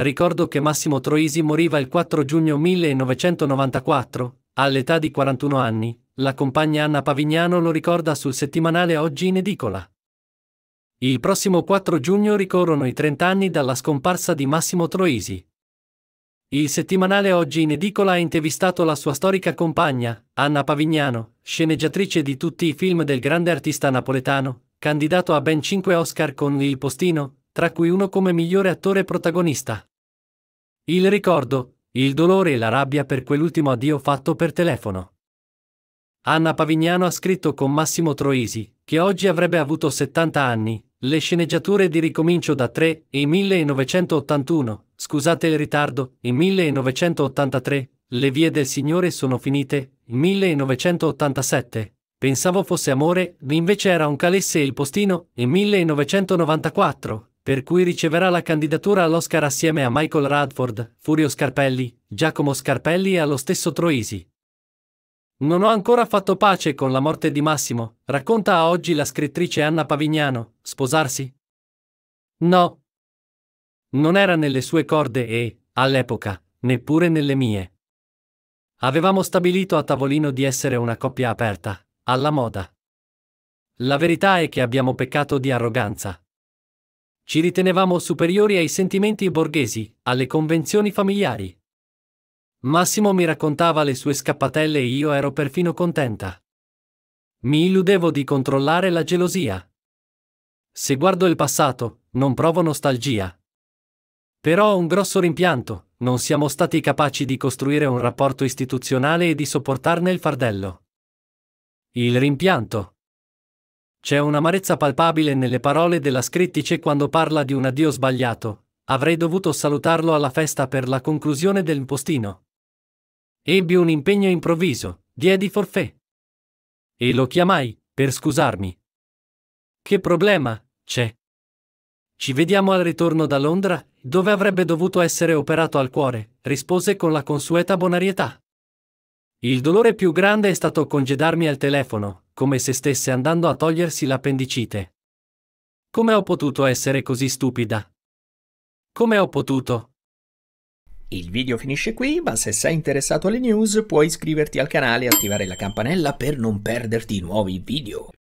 Ricordo che Massimo Troisi moriva il 4 giugno 1994, all'età di 41 anni, la compagna Anna Pavignano lo ricorda sul settimanale Oggi in edicola. Il prossimo 4 giugno ricorrono i 30 anni dalla scomparsa di Massimo Troisi. Il settimanale Oggi in edicola ha intervistato la sua storica compagna, Anna Pavignano, sceneggiatrice di tutti i film del grande artista napoletano, candidato a ben 5 Oscar con il postino, tra cui uno come migliore attore protagonista. Il ricordo, il dolore e la rabbia per quell'ultimo addio fatto per telefono. Anna Pavignano ha scritto con Massimo Troisi, che oggi avrebbe avuto 70 anni, le sceneggiature di Ricomincio da 3 e 1981, scusate il ritardo, e 1983, Le vie del Signore sono finite, 1987, Pensavo fosse amore, invece era un calesse e il postino, e 1994, per cui riceverà la candidatura all'Oscar assieme a Michael Radford, Furio Scarpelli, Giacomo Scarpelli e allo stesso Troisi. Non ho ancora fatto pace con la morte di Massimo, racconta a oggi la scrittrice Anna Pavignano, sposarsi? No. Non era nelle sue corde e, all'epoca, neppure nelle mie. Avevamo stabilito a tavolino di essere una coppia aperta, alla moda. La verità è che abbiamo peccato di arroganza. Ci ritenevamo superiori ai sentimenti borghesi, alle convenzioni familiari. Massimo mi raccontava le sue scappatelle e io ero perfino contenta. Mi illudevo di controllare la gelosia. Se guardo il passato, non provo nostalgia. Però ho un grosso rimpianto, non siamo stati capaci di costruire un rapporto istituzionale e di sopportarne il fardello. Il rimpianto. C'è un'amarezza palpabile nelle parole della scrittrice quando parla di un addio sbagliato. Avrei dovuto salutarlo alla festa per la conclusione del postino. Ebbi un impegno improvviso, diedi forfè. E lo chiamai, per scusarmi. Che problema, c'è? Ci vediamo al ritorno da Londra, dove avrebbe dovuto essere operato al cuore, rispose con la consueta bonarietà. Il dolore più grande è stato congedarmi al telefono, come se stesse andando a togliersi l'appendicite. Come ho potuto essere così stupida? Come ho potuto? Il video finisce qui, ma se sei interessato alle news puoi iscriverti al canale e attivare la campanella per non perderti nuovi video.